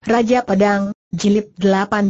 Raja Pedang, Jilid 18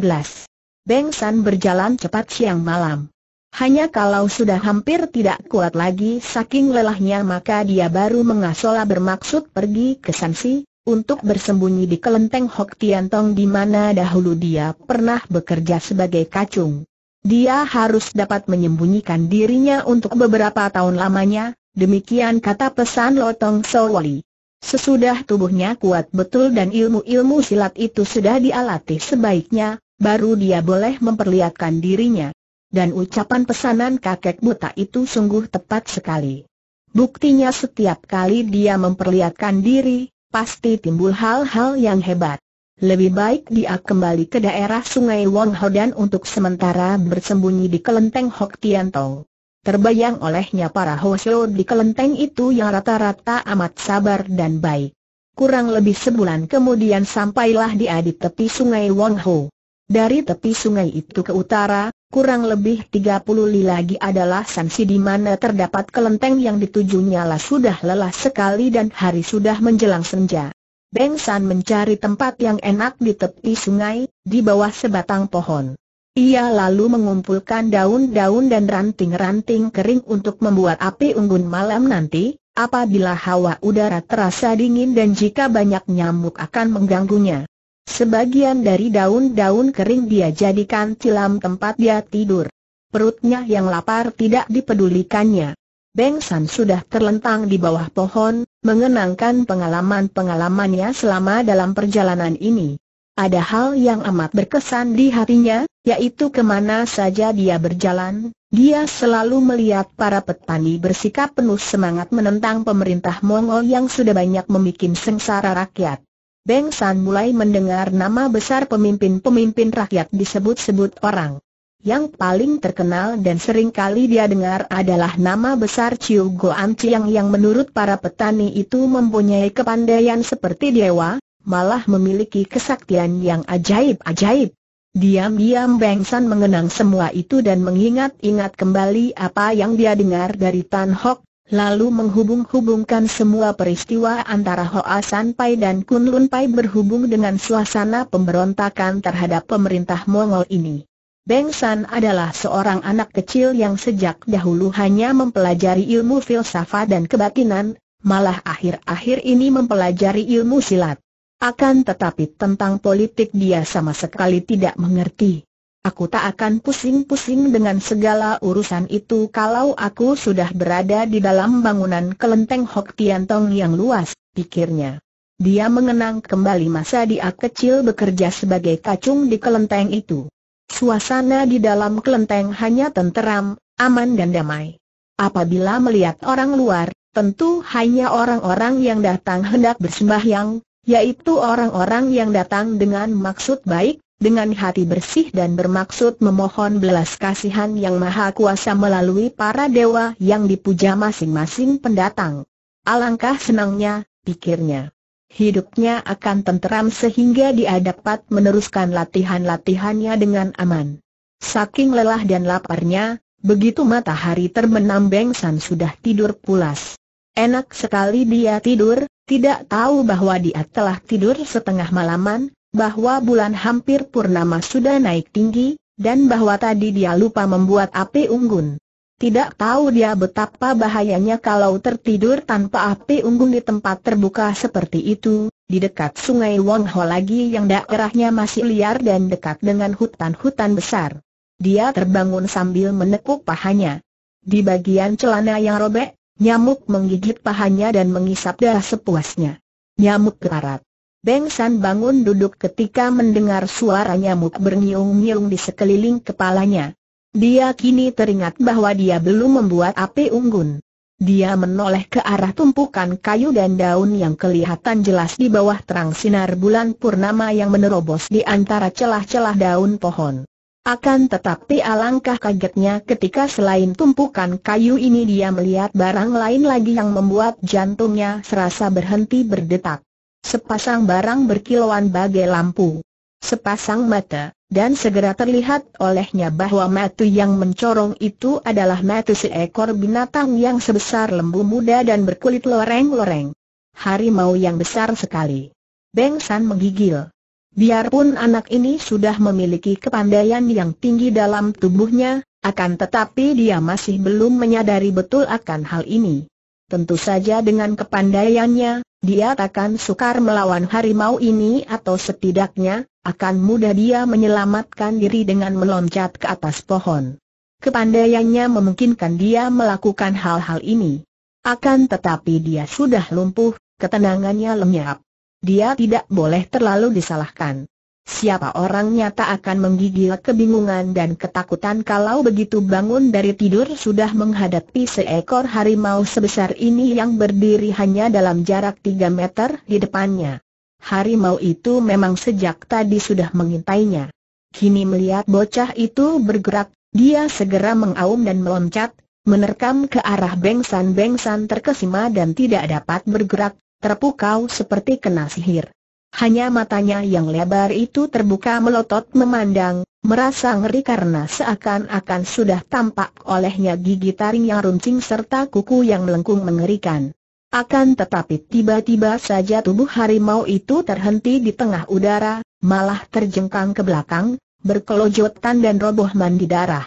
Beng San berjalan cepat siang malam. Hanya kalau sudah hampir tidak kuat lagi saking lelahnya maka dia baru mengasola bermaksud pergi ke Sansi, untuk bersembunyi di kelenteng Hok Tian Tong di mana dahulu dia pernah bekerja sebagai kacung. Dia harus dapat menyembunyikan dirinya untuk beberapa tahun lamanya, demikian kata pesan Lotong Sowoli. Sesudah tubuhnya kuat betul dan ilmu-ilmu silat itu sudah dialatih sebaiknya, baru dia boleh memperlihatkan dirinya. Dan ucapan pesanan kakek buta itu sungguh tepat sekali. Buktinya setiap kali dia memperlihatkan diri, pasti timbul hal-hal yang hebat. Lebih baik dia kembali ke daerah sungai Wong untuk sementara bersembunyi di kelenteng Hok Tian Tong. Terbayang olehnya para hosho di kelenteng itu yang rata-rata amat sabar dan baik. Kurang lebih sebulan kemudian sampailah dia di tepi sungai Wong Ho. Dari tepi sungai itu ke utara, kurang lebih 30 li lagi adalah sansi di mana terdapat kelenteng yang ditujunya lah sudah lelah sekali dan hari sudah menjelang senja. Beng San mencari tempat yang enak di tepi sungai, di bawah sebatang pohon. Ia lalu mengumpulkan daun-daun dan ranting-ranting kering untuk membuat api unggun malam nanti, apabila hawa udara terasa dingin dan jika banyak nyamuk akan mengganggunya. Sebagian dari daun-daun kering dia jadikan tilam tempat dia tidur. Perutnya yang lapar tidak dipedulikannya. Beng San sudah terlentang di bawah pohon, mengenangkan pengalaman-pengalamannya selama dalam perjalanan ini ada hal yang amat berkesan di hatinya, yaitu kemana saja dia berjalan, dia selalu melihat para petani bersikap penuh semangat menentang pemerintah Mongol yang sudah banyak membuat sengsara rakyat. Beng San mulai mendengar nama besar pemimpin-pemimpin rakyat disebut-sebut orang. Yang paling terkenal dan sering kali dia dengar adalah nama besar Chiu Goan Chiang yang menurut para petani itu mempunyai kepandaian seperti dewa, malah memiliki kesaktian yang ajaib-ajaib. Diam-diam Beng San mengenang semua itu dan mengingat-ingat kembali apa yang dia dengar dari Tan Hok, lalu menghubung-hubungkan semua peristiwa antara Hoa San Pai dan Kun Lun Pai berhubung dengan suasana pemberontakan terhadap pemerintah Mongol ini. Beng San adalah seorang anak kecil yang sejak dahulu hanya mempelajari ilmu filsafat dan kebatinan, malah akhir-akhir ini mempelajari ilmu silat. Akan tetapi tentang politik dia sama sekali tidak mengerti. Aku tak akan pusing-pusing dengan segala urusan itu kalau aku sudah berada di dalam bangunan kelenteng Hok Tian Tong yang luas, pikirnya. Dia mengenang kembali masa dia kecil bekerja sebagai kacung di kelenteng itu. Suasana di dalam kelenteng hanya tenteram, aman dan damai. Apabila melihat orang luar, tentu hanya orang-orang yang datang hendak bersembahyang, yaitu orang-orang yang datang dengan maksud baik, dengan hati bersih dan bermaksud memohon belas kasihan yang maha kuasa melalui para dewa yang dipuja masing-masing pendatang. Alangkah senangnya, pikirnya. Hidupnya akan tenteram sehingga dia dapat meneruskan latihan-latihannya dengan aman. Saking lelah dan laparnya, begitu matahari terbenam Beng San sudah tidur pulas. Enak sekali dia tidur, tidak tahu bahwa dia telah tidur setengah malaman, bahwa bulan hampir purnama sudah naik tinggi, dan bahwa tadi dia lupa membuat api unggun. Tidak tahu dia betapa bahayanya kalau tertidur tanpa api unggun di tempat terbuka seperti itu, di dekat sungai Wong Ho lagi yang daerahnya masih liar dan dekat dengan hutan-hutan besar. Dia terbangun sambil menekuk pahanya. Di bagian celana yang robek, Nyamuk menggigit pahanya dan mengisap darah sepuasnya. Nyamuk kelarat. Beng San bangun duduk ketika mendengar suara nyamuk berniung-niung di sekeliling kepalanya. Dia kini teringat bahwa dia belum membuat api unggun. Dia menoleh ke arah tumpukan kayu dan daun yang kelihatan jelas di bawah terang sinar bulan purnama yang menerobos di antara celah-celah daun pohon. Akan tetapi alangkah kagetnya ketika selain tumpukan kayu ini dia melihat barang lain lagi yang membuat jantungnya serasa berhenti berdetak. Sepasang barang berkilauan bagai lampu. Sepasang mata, dan segera terlihat olehnya bahwa mata yang mencorong itu adalah mata seekor binatang yang sebesar lembu muda dan berkulit loreng-loreng. Harimau yang besar sekali. Beng San menggigil. Biarpun anak ini sudah memiliki kepandaian yang tinggi dalam tubuhnya, akan tetapi dia masih belum menyadari betul akan hal ini. Tentu saja dengan kepandaiannya, dia takkan sukar melawan harimau ini atau setidaknya, akan mudah dia menyelamatkan diri dengan meloncat ke atas pohon. Kepandaiannya memungkinkan dia melakukan hal-hal ini. Akan tetapi dia sudah lumpuh, ketenangannya lenyap dia tidak boleh terlalu disalahkan. Siapa orang nyata akan menggigil kebingungan dan ketakutan kalau begitu bangun dari tidur sudah menghadapi seekor harimau sebesar ini yang berdiri hanya dalam jarak 3 meter di depannya. Harimau itu memang sejak tadi sudah mengintainya. Kini melihat bocah itu bergerak, dia segera mengaum dan meloncat, menerkam ke arah bengsan-bengsan terkesima dan tidak dapat bergerak, terpukau seperti kena sihir. Hanya matanya yang lebar itu terbuka melotot memandang, merasa ngeri karena seakan-akan sudah tampak olehnya gigi taring yang runcing serta kuku yang melengkung mengerikan. Akan tetapi tiba-tiba saja tubuh harimau itu terhenti di tengah udara, malah terjengkang ke belakang, berkelojotan dan roboh mandi darah.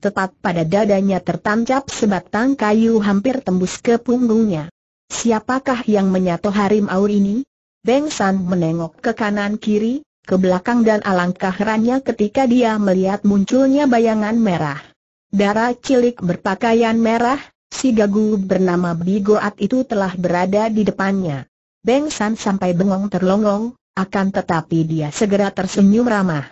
Tepat pada dadanya tertancap sebatang kayu hampir tembus ke punggungnya. Siapakah yang menyato harimau ini? Beng San menengok ke kanan kiri, ke belakang dan alangkah herannya ketika dia melihat munculnya bayangan merah. Dara cilik berpakaian merah, si gagu bernama Bigoat itu telah berada di depannya. Beng San sampai bengong terlongong, akan tetapi dia segera tersenyum ramah.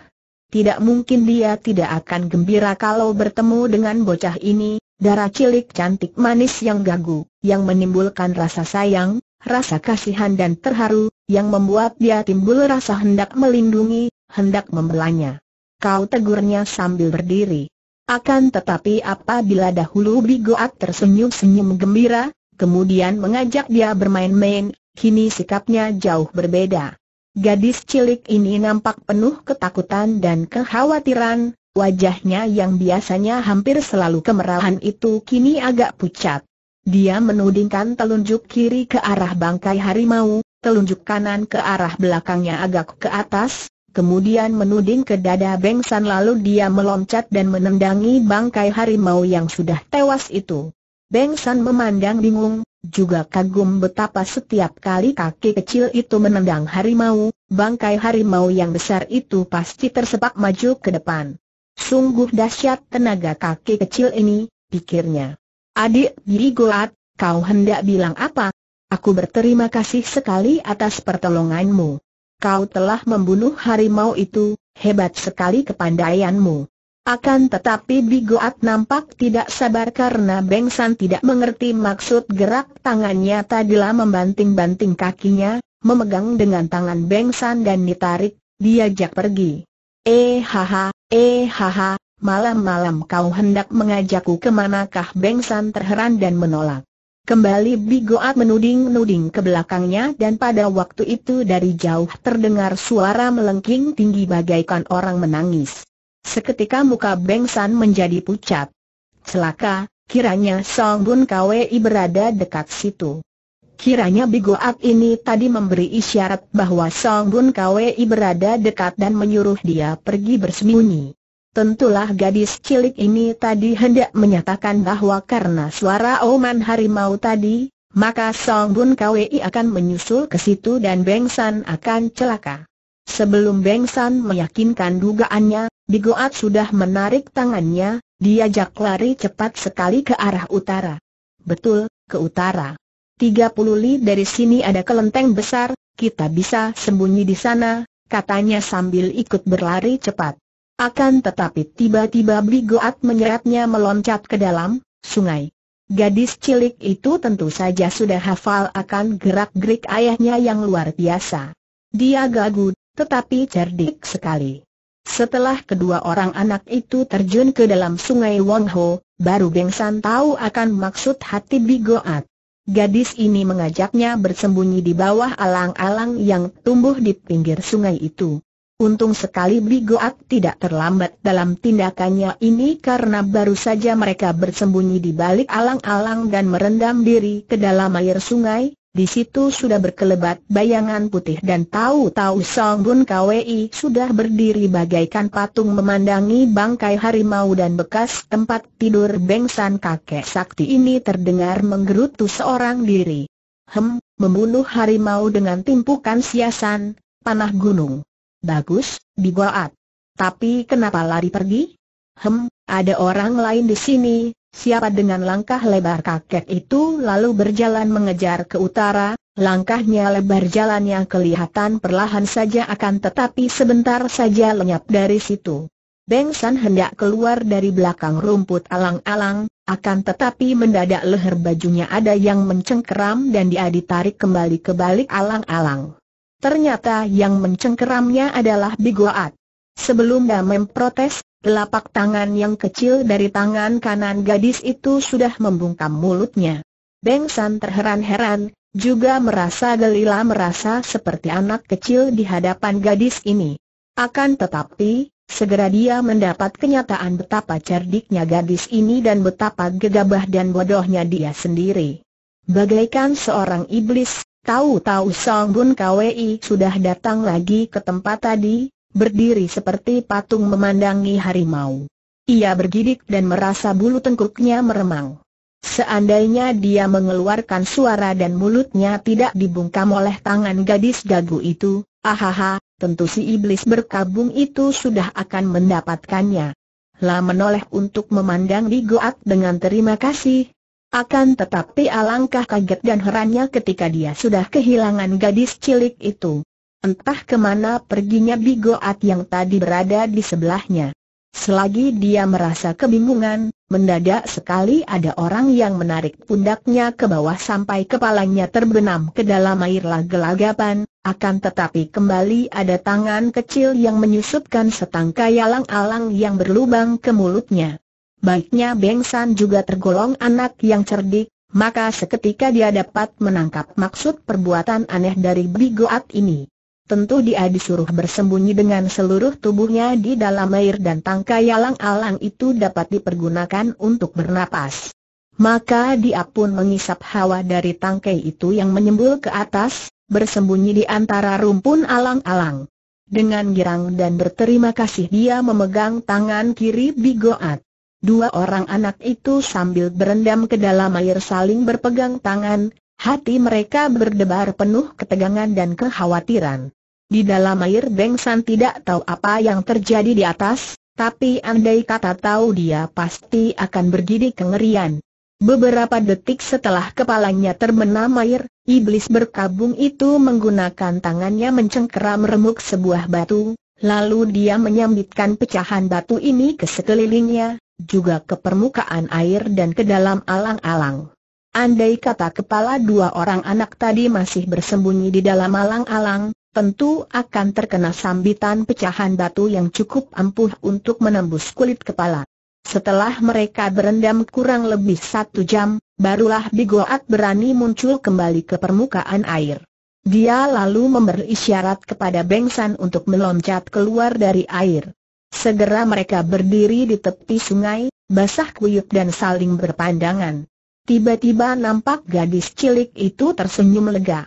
Tidak mungkin dia tidak akan gembira kalau bertemu dengan bocah ini, Darah cilik cantik manis yang gagu, yang menimbulkan rasa sayang, rasa kasihan dan terharu, yang membuat dia timbul rasa hendak melindungi, hendak membelanya. Kau tegurnya sambil berdiri. Akan tetapi apabila dahulu Bigoat tersenyum-senyum gembira, kemudian mengajak dia bermain-main, kini sikapnya jauh berbeda. Gadis cilik ini nampak penuh ketakutan dan kekhawatiran, Wajahnya yang biasanya hampir selalu kemerahan itu kini agak pucat. Dia menudingkan telunjuk kiri ke arah bangkai harimau, telunjuk kanan ke arah belakangnya agak ke atas, kemudian menuding ke dada Bengsan lalu dia meloncat dan menendangi bangkai harimau yang sudah tewas itu. Bengsan memandang bingung, juga kagum betapa setiap kali kaki kecil itu menendang harimau, bangkai harimau yang besar itu pasti tersepak maju ke depan. Sungguh dahsyat tenaga kaki kecil ini, pikirnya. Adik Giri Goat, kau hendak bilang apa? Aku berterima kasih sekali atas pertolonganmu. Kau telah membunuh harimau itu, hebat sekali kepandaianmu. Akan tetapi Bigoat nampak tidak sabar karena Bengsan tidak mengerti maksud gerak tangannya tadilah membanting-banting kakinya, memegang dengan tangan Bengsan dan ditarik, diajak pergi. Eh haha, Eh haha, malam-malam kau hendak mengajakku kemanakah Beng San terheran dan menolak. Kembali Bigoat menuding-nuding ke belakangnya dan pada waktu itu dari jauh terdengar suara melengking tinggi bagaikan orang menangis. Seketika muka Beng menjadi pucat. Celaka, kiranya Song Bun Kwei berada dekat situ. Kiranya Bigoat ini tadi memberi isyarat bahwa Song Bun Kwei berada dekat dan menyuruh dia pergi bersembunyi. Tentulah gadis cilik ini tadi hendak menyatakan bahwa karena suara oman harimau tadi, maka Song Bun Kwei akan menyusul ke situ dan Beng akan celaka. Sebelum Beng meyakinkan dugaannya, Bigoat sudah menarik tangannya, diajak lari cepat sekali ke arah utara. Betul, ke utara. 30 li dari sini ada kelenteng besar, kita bisa sembunyi di sana, katanya sambil ikut berlari cepat. Akan tetapi tiba-tiba Bli Goat menyeretnya meloncat ke dalam sungai. Gadis cilik itu tentu saja sudah hafal akan gerak-gerik ayahnya yang luar biasa. Dia gagu, tetapi cerdik sekali. Setelah kedua orang anak itu terjun ke dalam sungai Wong baru Beng San tahu akan maksud hati Bigoat. Gadis ini mengajaknya bersembunyi di bawah alang-alang yang tumbuh di pinggir sungai itu. Untung sekali Bigoat tidak terlambat dalam tindakannya ini karena baru saja mereka bersembunyi di balik alang-alang dan merendam diri ke dalam air sungai, di situ sudah berkelebat bayangan putih dan tahu-tahu Song Bun Kwei sudah berdiri bagaikan patung memandangi bangkai harimau dan bekas tempat tidur bengsan kakek sakti ini terdengar menggerutu seorang diri. Hem, membunuh harimau dengan timpukan siasan, panah gunung. Bagus, digoat. Tapi kenapa lari pergi? Hem, ada orang lain di sini, Siapa dengan langkah lebar kakek itu lalu berjalan mengejar ke utara, langkahnya lebar jalan yang kelihatan perlahan saja akan tetapi sebentar saja lenyap dari situ. Beng San hendak keluar dari belakang rumput alang-alang, akan tetapi mendadak leher bajunya ada yang mencengkeram dan dia ditarik kembali ke balik alang-alang. Ternyata yang mencengkeramnya adalah Bigoat. Sebelum dia memprotes, Telapak tangan yang kecil dari tangan kanan gadis itu sudah membungkam mulutnya. Beng San terheran-heran, juga merasa gelila merasa seperti anak kecil di hadapan gadis ini. Akan tetapi, segera dia mendapat kenyataan betapa cerdiknya gadis ini dan betapa gegabah dan bodohnya dia sendiri. Bagaikan seorang iblis, tahu-tahu Song Bun Kwei sudah datang lagi ke tempat tadi, berdiri seperti patung memandangi harimau. Ia bergidik dan merasa bulu tengkuknya meremang. Seandainya dia mengeluarkan suara dan mulutnya tidak dibungkam oleh tangan gadis gagu itu, ahaha, tentu si iblis berkabung itu sudah akan mendapatkannya. Lah menoleh untuk memandang di Goat dengan terima kasih. Akan tetapi alangkah kaget dan herannya ketika dia sudah kehilangan gadis cilik itu. Entah kemana perginya Bigoat yang tadi berada di sebelahnya. Selagi dia merasa kebingungan, mendadak sekali ada orang yang menarik pundaknya ke bawah sampai kepalanya terbenam ke dalam air laga-lagapan, akan tetapi kembali ada tangan kecil yang menyusupkan setangkai alang-alang yang berlubang ke mulutnya. Baiknya Beng San juga tergolong anak yang cerdik, maka seketika dia dapat menangkap maksud perbuatan aneh dari Bigoat ini tentu dia disuruh bersembunyi dengan seluruh tubuhnya di dalam air dan tangkai alang-alang itu dapat dipergunakan untuk bernapas. Maka dia pun mengisap hawa dari tangkai itu yang menyembul ke atas, bersembunyi di antara rumpun alang-alang. Dengan girang dan berterima kasih dia memegang tangan kiri Bigoat. Dua orang anak itu sambil berendam ke dalam air saling berpegang tangan, hati mereka berdebar penuh ketegangan dan kekhawatiran. Di dalam air Bengsan tidak tahu apa yang terjadi di atas, tapi andai kata tahu dia pasti akan bergidik kengerian. Beberapa detik setelah kepalanya terbenam air, iblis berkabung itu menggunakan tangannya mencengkeram remuk sebuah batu, lalu dia menyambitkan pecahan batu ini ke sekelilingnya, juga ke permukaan air dan ke dalam alang-alang. Andai kata kepala dua orang anak tadi masih bersembunyi di dalam alang-alang, tentu akan terkena sambitan pecahan batu yang cukup ampuh untuk menembus kulit kepala. Setelah mereka berendam kurang lebih satu jam, barulah Bigoat berani muncul kembali ke permukaan air. Dia lalu memberi isyarat kepada Bengsan untuk meloncat keluar dari air. Segera mereka berdiri di tepi sungai, basah kuyup dan saling berpandangan. Tiba-tiba nampak gadis cilik itu tersenyum lega.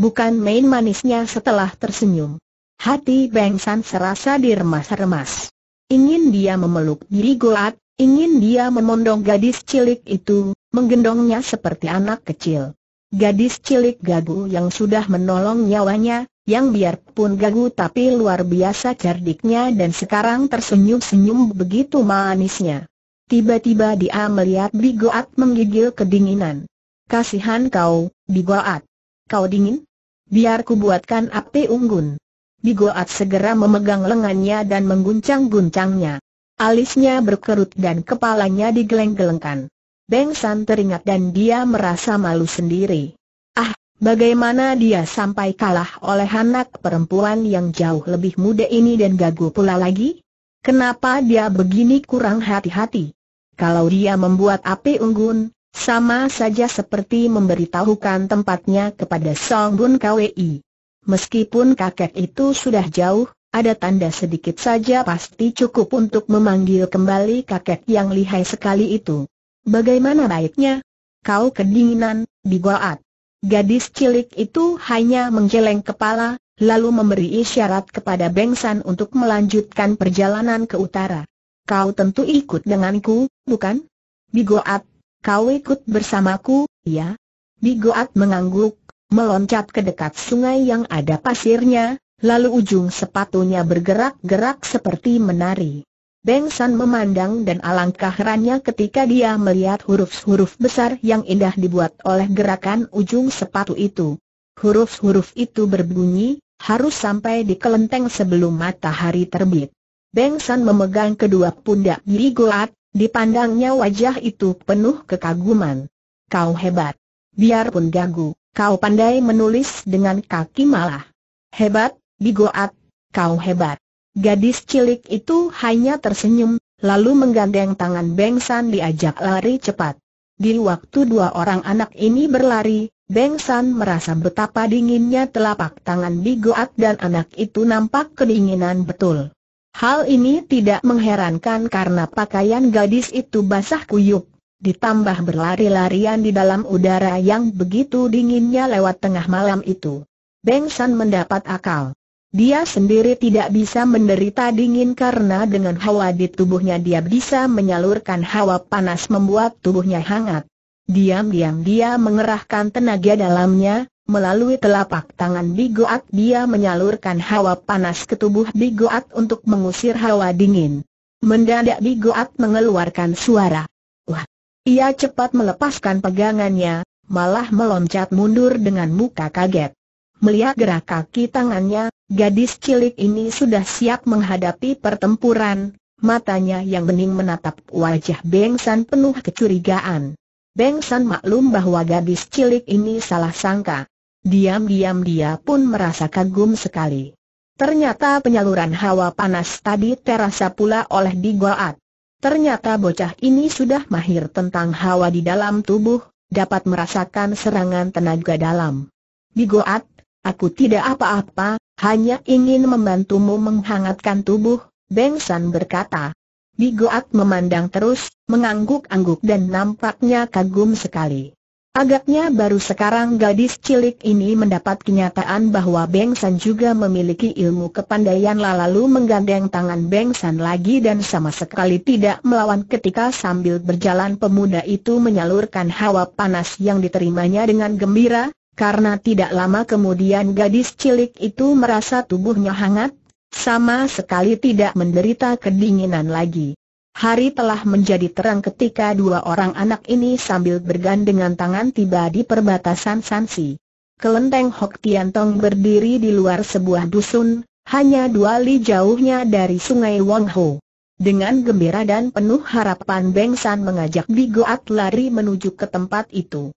Bukan main manisnya setelah tersenyum. Hati Beng San serasa diremas-remas. Ingin dia memeluk diri Goat, ingin dia memondong gadis cilik itu, menggendongnya seperti anak kecil. Gadis cilik gagu yang sudah menolong nyawanya, yang biarpun gagu tapi luar biasa cerdiknya dan sekarang tersenyum-senyum begitu manisnya. Tiba-tiba dia melihat Bigoat menggigil kedinginan. Kasihan kau, Bigoat. Kau dingin? Biar ku buatkan api unggun. Bigoat segera memegang lengannya dan mengguncang-guncangnya. Alisnya berkerut dan kepalanya digeleng-gelengkan. Beng San teringat dan dia merasa malu sendiri. Ah, bagaimana dia sampai kalah oleh anak perempuan yang jauh lebih muda ini dan gagu pula lagi? Kenapa dia begini kurang hati-hati? Kalau dia membuat api unggun, sama saja seperti memberitahukan tempatnya kepada Song Bun Kwi. Meskipun kakek itu sudah jauh, ada tanda sedikit saja pasti cukup untuk memanggil kembali kakek yang lihai sekali itu. Bagaimana baiknya? Kau kedinginan, Bigoat. Gadis cilik itu hanya menggeleng kepala, lalu memberi isyarat kepada Bengsan untuk melanjutkan perjalanan ke utara. Kau tentu ikut denganku, bukan? Bigoat Kau ikut bersamaku, ya? Bigoat mengangguk, meloncat ke dekat sungai yang ada pasirnya, lalu ujung sepatunya bergerak-gerak seperti menari. Beng San memandang dan alangkah herannya ketika dia melihat huruf-huruf besar yang indah dibuat oleh gerakan ujung sepatu itu. Huruf-huruf itu berbunyi, harus sampai di kelenteng sebelum matahari terbit. Beng San memegang kedua pundak Bigoat, Dipandangnya wajah itu penuh kekaguman. Kau hebat. Biarpun gagu, kau pandai menulis dengan kaki malah. Hebat, bigoat, kau hebat. Gadis cilik itu hanya tersenyum, lalu menggandeng tangan Beng San diajak lari cepat. Di waktu dua orang anak ini berlari, Beng San merasa betapa dinginnya telapak tangan bigoat dan anak itu nampak kedinginan betul. Hal ini tidak mengherankan karena pakaian gadis itu basah kuyup, ditambah berlari-larian di dalam udara yang begitu dinginnya lewat tengah malam itu. Beng San mendapat akal. Dia sendiri tidak bisa menderita dingin karena dengan hawa di tubuhnya dia bisa menyalurkan hawa panas membuat tubuhnya hangat. Diam-diam dia mengerahkan tenaga dalamnya, Melalui telapak tangan Bigoat dia menyalurkan hawa panas ke tubuh Bigoat untuk mengusir hawa dingin. Mendadak Bigoat mengeluarkan suara. Wah! Ia cepat melepaskan pegangannya, malah meloncat mundur dengan muka kaget. Melihat gerak kaki tangannya, gadis cilik ini sudah siap menghadapi pertempuran, matanya yang bening menatap wajah Beng San penuh kecurigaan. Beng San maklum bahwa gadis cilik ini salah sangka. Diam-diam dia pun merasa kagum sekali. Ternyata penyaluran hawa panas tadi terasa pula oleh Digoat. Ternyata bocah ini sudah mahir tentang hawa di dalam tubuh, dapat merasakan serangan tenaga dalam. Digoat, aku tidak apa-apa, hanya ingin membantumu menghangatkan tubuh, Beng San berkata. Digoat memandang terus, mengangguk-angguk dan nampaknya kagum sekali. Agaknya baru sekarang gadis cilik ini mendapat kenyataan bahwa Beng San juga memiliki ilmu kepandaian lalu menggandeng tangan Beng San lagi dan sama sekali tidak melawan ketika sambil berjalan pemuda itu menyalurkan hawa panas yang diterimanya dengan gembira, karena tidak lama kemudian gadis cilik itu merasa tubuhnya hangat, sama sekali tidak menderita kedinginan lagi. Hari telah menjadi terang ketika dua orang anak ini sambil bergandengan tangan tiba di perbatasan Sansi. Kelenteng Hok Tian Tong berdiri di luar sebuah dusun, hanya dua li jauhnya dari sungai Wang Ho. Dengan gembira dan penuh harapan Beng San mengajak Bigoat lari menuju ke tempat itu.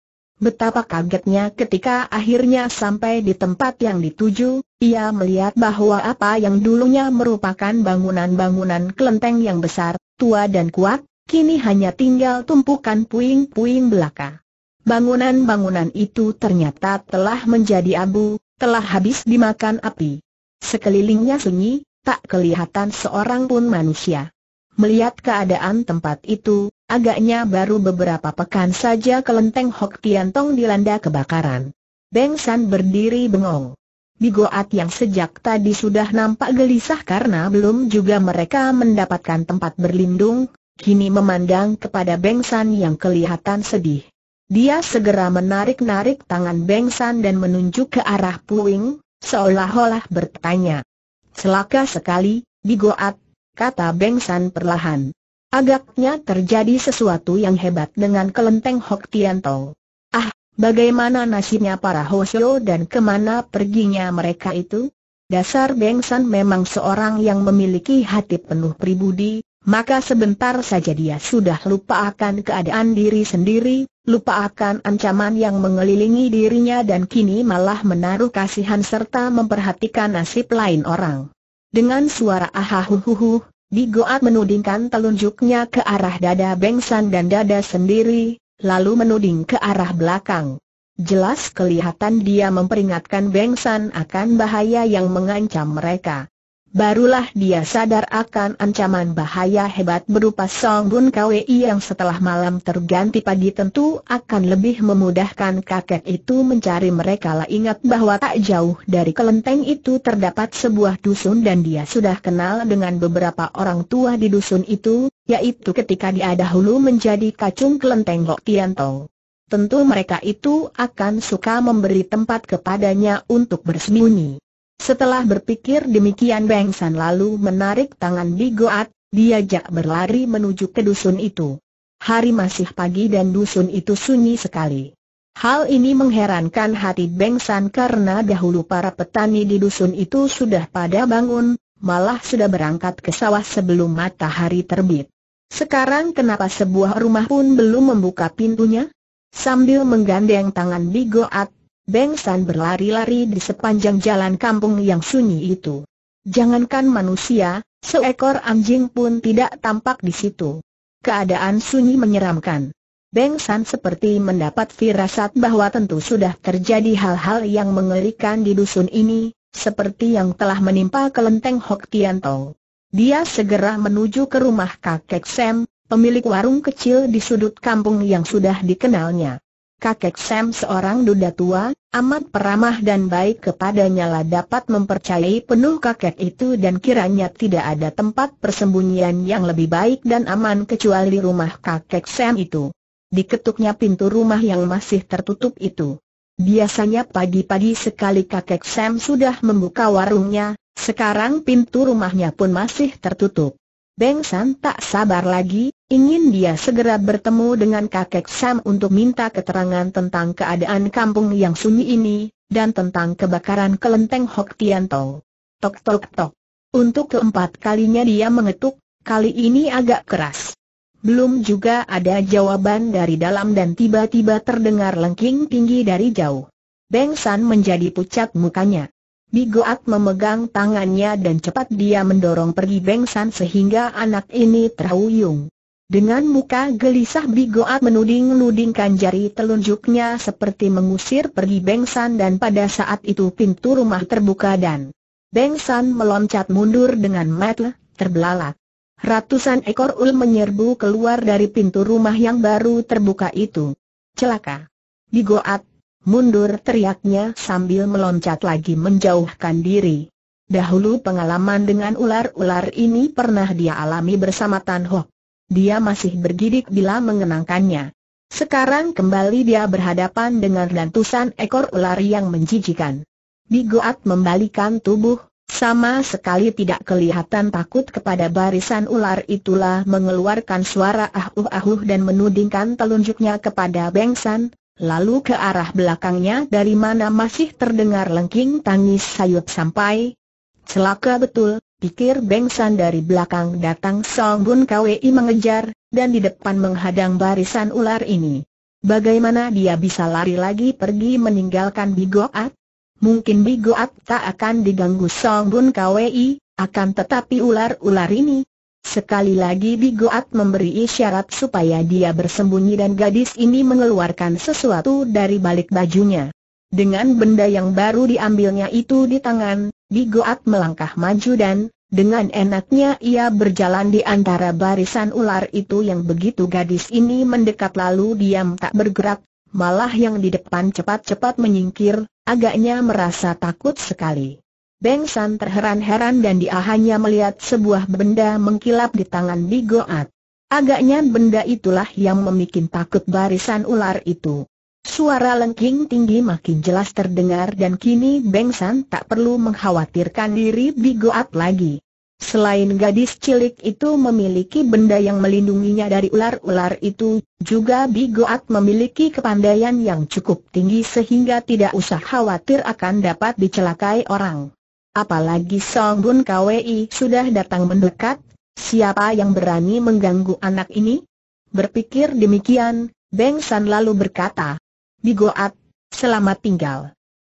Betapa kagetnya ketika akhirnya sampai di tempat yang dituju, ia melihat bahwa apa yang dulunya merupakan bangunan-bangunan kelenteng yang besar, tua dan kuat, kini hanya tinggal tumpukan puing-puing belaka. Bangunan-bangunan itu ternyata telah menjadi abu, telah habis dimakan api. Sekelilingnya sunyi, tak kelihatan seorang pun manusia. Melihat keadaan tempat itu, agaknya baru beberapa pekan saja kelenteng Hok Tian Tong dilanda kebakaran. Beng San berdiri bengong. Bigoat yang sejak tadi sudah nampak gelisah karena belum juga mereka mendapatkan tempat berlindung, kini memandang kepada Bengsan yang kelihatan sedih. Dia segera menarik-narik tangan Bengsan dan menunjuk ke arah Puing, seolah-olah bertanya. Selaka sekali, Bigoat, kata Bengsan perlahan. Agaknya terjadi sesuatu yang hebat dengan kelenteng Hok Tiantong. Ah, Bagaimana nasibnya para Hosyo dan kemana perginya mereka itu? Dasar Bengsan memang seorang yang memiliki hati penuh pribudi, maka sebentar saja dia sudah lupa akan keadaan diri sendiri, lupa akan ancaman yang mengelilingi dirinya dan kini malah menaruh kasihan serta memperhatikan nasib lain orang. Dengan suara ahahuhuhu, Digoat menudingkan telunjuknya ke arah dada Bengsan dan dada sendiri, lalu menuding ke arah belakang. Jelas kelihatan dia memperingatkan Beng San akan bahaya yang mengancam mereka. Barulah dia sadar akan ancaman bahaya hebat berupa Song Bun Kwei yang setelah malam terganti pagi tentu akan lebih memudahkan kakek itu mencari mereka lah ingat bahwa tak jauh dari kelenteng itu terdapat sebuah dusun dan dia sudah kenal dengan beberapa orang tua di dusun itu, yaitu ketika dia dahulu menjadi kacung kelenteng Hok Tiantong. Tentu mereka itu akan suka memberi tempat kepadanya untuk bersembunyi. Setelah berpikir demikian Beng San lalu menarik tangan Bigoat, diajak berlari menuju ke dusun itu. Hari masih pagi dan dusun itu sunyi sekali. Hal ini mengherankan hati Beng San karena dahulu para petani di dusun itu sudah pada bangun, malah sudah berangkat ke sawah sebelum matahari terbit. Sekarang kenapa sebuah rumah pun belum membuka pintunya? Sambil menggandeng tangan Bigoat, Beng San berlari-lari di sepanjang jalan kampung yang sunyi itu. Jangankan manusia, seekor anjing pun tidak tampak di situ. Keadaan sunyi menyeramkan. Beng San seperti mendapat firasat bahwa tentu sudah terjadi hal-hal yang mengerikan di dusun ini, seperti yang telah menimpa kelenteng Hok Tian Tong. Dia segera menuju ke rumah kakek Sam, pemilik warung kecil di sudut kampung yang sudah dikenalnya. Kakek Sam seorang duda tua, amat peramah dan baik kepadanya lah dapat mempercayai penuh kakek itu dan kiranya tidak ada tempat persembunyian yang lebih baik dan aman kecuali rumah kakek Sam itu. Diketuknya pintu rumah yang masih tertutup itu. Biasanya pagi-pagi sekali kakek Sam sudah membuka warungnya, sekarang pintu rumahnya pun masih tertutup. Beng San tak sabar lagi, ingin dia segera bertemu dengan kakek Sam untuk minta keterangan tentang keadaan kampung yang sunyi ini, dan tentang kebakaran kelenteng Hok Tian Tong. Tok tok tok. Untuk keempat kalinya dia mengetuk, kali ini agak keras. Belum juga ada jawaban dari dalam dan tiba-tiba terdengar lengking tinggi dari jauh. Beng San menjadi pucat mukanya. Bigoat memegang tangannya dan cepat dia mendorong pergi Bengsan sehingga anak ini terhuyung. Dengan muka gelisah Bigoat menuding-nudingkan jari telunjuknya seperti mengusir pergi Bengsan dan pada saat itu pintu rumah terbuka dan Bengsan meloncat mundur dengan mata terbelalak. Ratusan ekor ul menyerbu keluar dari pintu rumah yang baru terbuka itu. Celaka! Bigoat Mundur teriaknya sambil meloncat lagi menjauhkan diri. Dahulu pengalaman dengan ular-ular ini pernah dia alami bersama Tan Ho. Dia masih bergidik bila mengenangkannya. Sekarang kembali dia berhadapan dengan lantusan ekor ular yang menjijikan. Bigoat membalikan tubuh, sama sekali tidak kelihatan takut kepada barisan ular itulah mengeluarkan suara ahuh-ahuh dan menudingkan telunjuknya kepada Bengsan, Lalu ke arah belakangnya dari mana masih terdengar lengking tangis sayup sampai. Celaka betul, pikir Bengsan dari belakang datang Song Bun Kwi mengejar, dan di depan menghadang barisan ular ini. Bagaimana dia bisa lari lagi pergi meninggalkan Bigoat? Mungkin Bigoat tak akan diganggu Song Bun Kwi, akan tetapi ular-ular ini, Sekali lagi Bigoat memberi isyarat supaya dia bersembunyi dan gadis ini mengeluarkan sesuatu dari balik bajunya. Dengan benda yang baru diambilnya itu di tangan, Bigoat melangkah maju dan, dengan enaknya ia berjalan di antara barisan ular itu yang begitu gadis ini mendekat lalu diam tak bergerak, malah yang di depan cepat-cepat menyingkir, agaknya merasa takut sekali. Beng San terheran-heran dan dia hanya melihat sebuah benda mengkilap di tangan Di Goat. Agaknya benda itulah yang memikin takut barisan ular itu. Suara lengking tinggi makin jelas terdengar dan kini Beng San tak perlu mengkhawatirkan diri Di Goat lagi. Selain gadis cilik itu memiliki benda yang melindunginya dari ular-ular itu, juga Bigoat memiliki kepandaian yang cukup tinggi sehingga tidak usah khawatir akan dapat dicelakai orang. Apalagi Song Bun Kwi sudah datang mendekat, siapa yang berani mengganggu anak ini? Berpikir demikian, Beng San lalu berkata, Bigoat, selamat tinggal.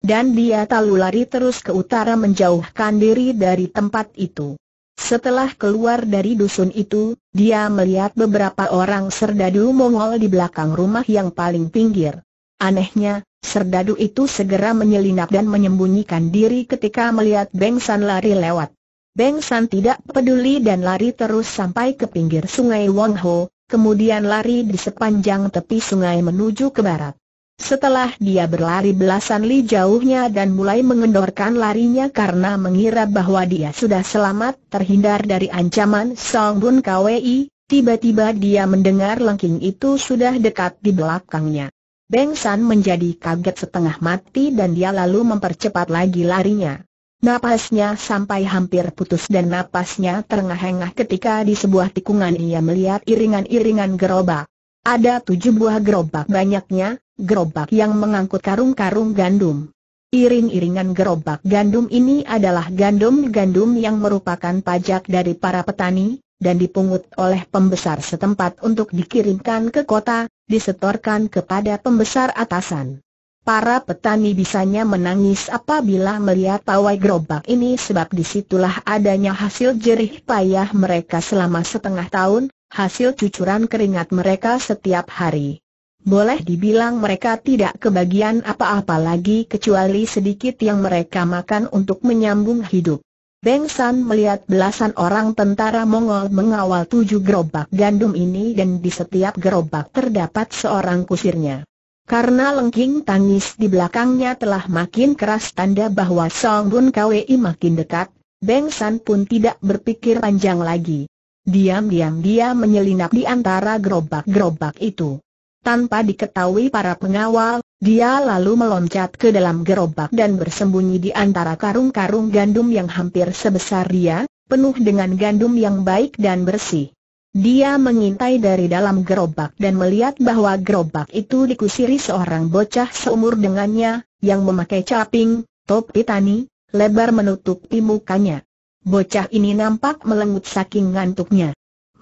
Dan dia talu lari terus ke utara menjauhkan diri dari tempat itu. Setelah keluar dari dusun itu, dia melihat beberapa orang serdadu Mongol di belakang rumah yang paling pinggir. Anehnya, Serdadu itu segera menyelinap dan menyembunyikan diri ketika melihat Beng San lari lewat. Beng San tidak peduli dan lari terus sampai ke pinggir sungai Wong Ho, kemudian lari di sepanjang tepi sungai menuju ke barat. Setelah dia berlari belasan li jauhnya dan mulai mengendorkan larinya karena mengira bahwa dia sudah selamat terhindar dari ancaman Song Bun Kwi, tiba-tiba dia mendengar lengking itu sudah dekat di belakangnya. Beng San menjadi kaget setengah mati dan dia lalu mempercepat lagi larinya. Napasnya sampai hampir putus dan napasnya terengah-engah ketika di sebuah tikungan ia melihat iringan-iringan gerobak. Ada tujuh buah gerobak banyaknya, gerobak yang mengangkut karung-karung gandum. Iring-iringan gerobak gandum ini adalah gandum-gandum yang merupakan pajak dari para petani, dan dipungut oleh pembesar setempat untuk dikirimkan ke kota, disetorkan kepada pembesar atasan. Para petani bisanya menangis apabila melihat pawai gerobak ini sebab disitulah adanya hasil jerih payah mereka selama setengah tahun, hasil cucuran keringat mereka setiap hari. Boleh dibilang mereka tidak kebagian apa-apa lagi kecuali sedikit yang mereka makan untuk menyambung hidup. Beng San melihat belasan orang tentara Mongol mengawal tujuh gerobak gandum ini dan di setiap gerobak terdapat seorang kusirnya. Karena lengking tangis di belakangnya telah makin keras tanda bahwa Song Bun Kwi makin dekat, Beng San pun tidak berpikir panjang lagi. Diam-diam dia menyelinap di antara gerobak-gerobak itu. Tanpa diketahui para pengawal, dia lalu meloncat ke dalam gerobak dan bersembunyi di antara karung-karung gandum yang hampir sebesar dia, penuh dengan gandum yang baik dan bersih. Dia mengintai dari dalam gerobak dan melihat bahwa gerobak itu dikusiri seorang bocah seumur dengannya, yang memakai caping, topi tani, lebar menutupi mukanya. Bocah ini nampak melengut saking ngantuknya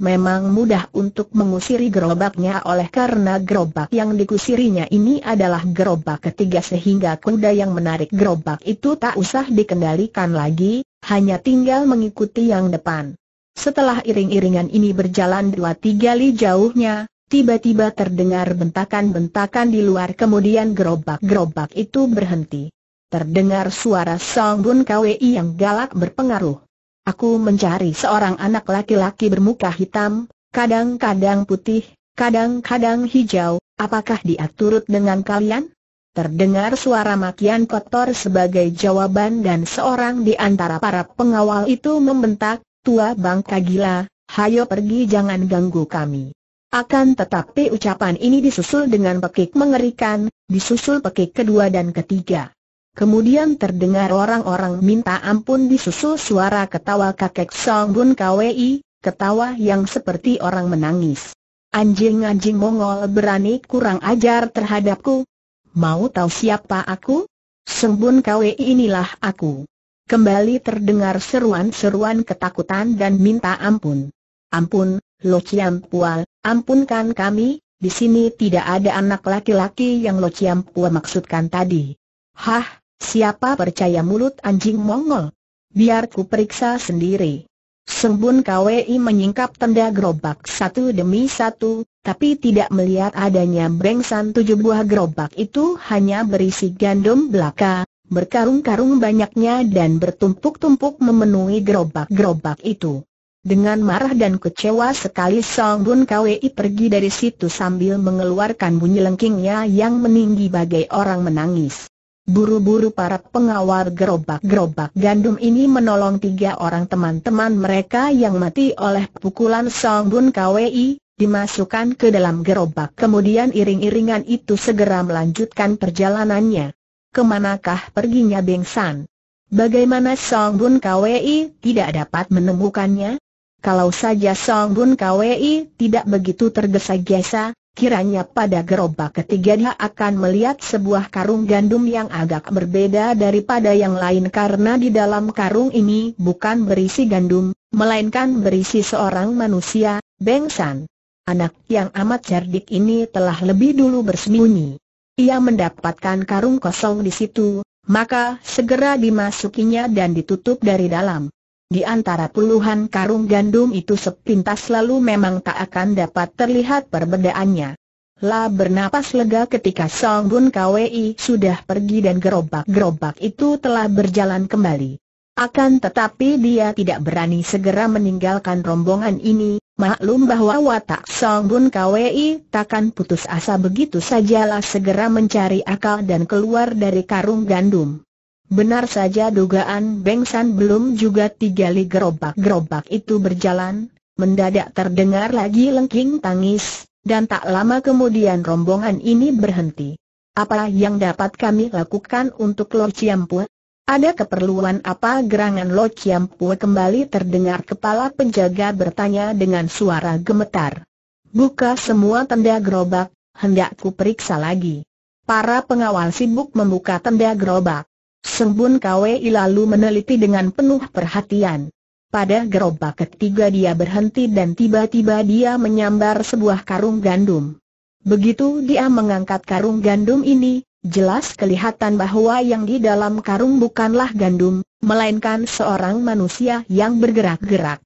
memang mudah untuk mengusiri gerobaknya oleh karena gerobak yang dikusirinya ini adalah gerobak ketiga sehingga kuda yang menarik gerobak itu tak usah dikendalikan lagi, hanya tinggal mengikuti yang depan. Setelah iring-iringan ini berjalan dua tiga li jauhnya, tiba-tiba terdengar bentakan-bentakan di luar kemudian gerobak-gerobak itu berhenti. Terdengar suara Song Bun Kwei yang galak berpengaruh. Aku mencari seorang anak laki-laki bermuka hitam, kadang-kadang putih, kadang-kadang hijau, apakah dia turut dengan kalian? Terdengar suara makian kotor sebagai jawaban dan seorang di antara para pengawal itu membentak, tua bangka gila, hayo pergi jangan ganggu kami. Akan tetapi ucapan ini disusul dengan pekik mengerikan, disusul pekik kedua dan ketiga. Kemudian terdengar orang-orang minta ampun disusul suara ketawa kakek Song Bun Kwei, ketawa yang seperti orang menangis. Anjing-anjing Mongol berani kurang ajar terhadapku. Mau tahu siapa aku? Song Bun Kwei inilah aku. Kembali terdengar seruan-seruan ketakutan dan minta ampun. Ampun, Lo Chiam Pual, ampunkan kami, di sini tidak ada anak laki-laki yang Lo Chiam Pual maksudkan tadi. Hah, Siapa percaya mulut anjing Mongol? Biar ku periksa sendiri. Sembun KWI menyingkap tenda gerobak satu demi satu, tapi tidak melihat adanya brengsan tujuh buah gerobak itu hanya berisi gandum belaka, berkarung-karung banyaknya dan bertumpuk-tumpuk memenuhi gerobak-gerobak itu. Dengan marah dan kecewa sekali Song Bun KWI pergi dari situ sambil mengeluarkan bunyi lengkingnya yang meninggi bagai orang menangis. Buru-buru para pengawal gerobak-gerobak gandum ini menolong tiga orang teman-teman mereka yang mati oleh pukulan Song Bun Kwei, dimasukkan ke dalam gerobak. Kemudian iring-iringan itu segera melanjutkan perjalanannya. Kemanakah perginya Beng San? Bagaimana Song Bun Kwei tidak dapat menemukannya? Kalau saja Song Bun Kwei tidak begitu tergesa-gesa, Kiranya pada gerobak ketiga dia akan melihat sebuah karung gandum yang agak berbeda daripada yang lain karena di dalam karung ini bukan berisi gandum, melainkan berisi seorang manusia, Bengsan. Anak yang amat cerdik ini telah lebih dulu bersembunyi. Ia mendapatkan karung kosong di situ, maka segera dimasukinya dan ditutup dari dalam. Di antara puluhan karung gandum itu sepintas lalu memang tak akan dapat terlihat perbedaannya. La bernapas lega ketika Song Bun Kwi sudah pergi dan gerobak-gerobak itu telah berjalan kembali. Akan tetapi dia tidak berani segera meninggalkan rombongan ini, maklum bahwa watak Song Bun Kwi takkan putus asa begitu sajalah segera mencari akal dan keluar dari karung gandum. Benar saja dugaan Beng San belum juga tiga li gerobak-gerobak itu berjalan, mendadak terdengar lagi lengking tangis, dan tak lama kemudian rombongan ini berhenti. Apa yang dapat kami lakukan untuk Lo Ciampue? Ada keperluan apa gerangan Lo Ciampue kembali terdengar kepala penjaga bertanya dengan suara gemetar. Buka semua tenda gerobak, hendak ku periksa lagi. Para pengawal sibuk membuka tenda gerobak. Sembun Kwei lalu meneliti dengan penuh perhatian. Pada gerobak ketiga dia berhenti dan tiba-tiba dia menyambar sebuah karung gandum. Begitu dia mengangkat karung gandum ini, jelas kelihatan bahwa yang di dalam karung bukanlah gandum, melainkan seorang manusia yang bergerak-gerak.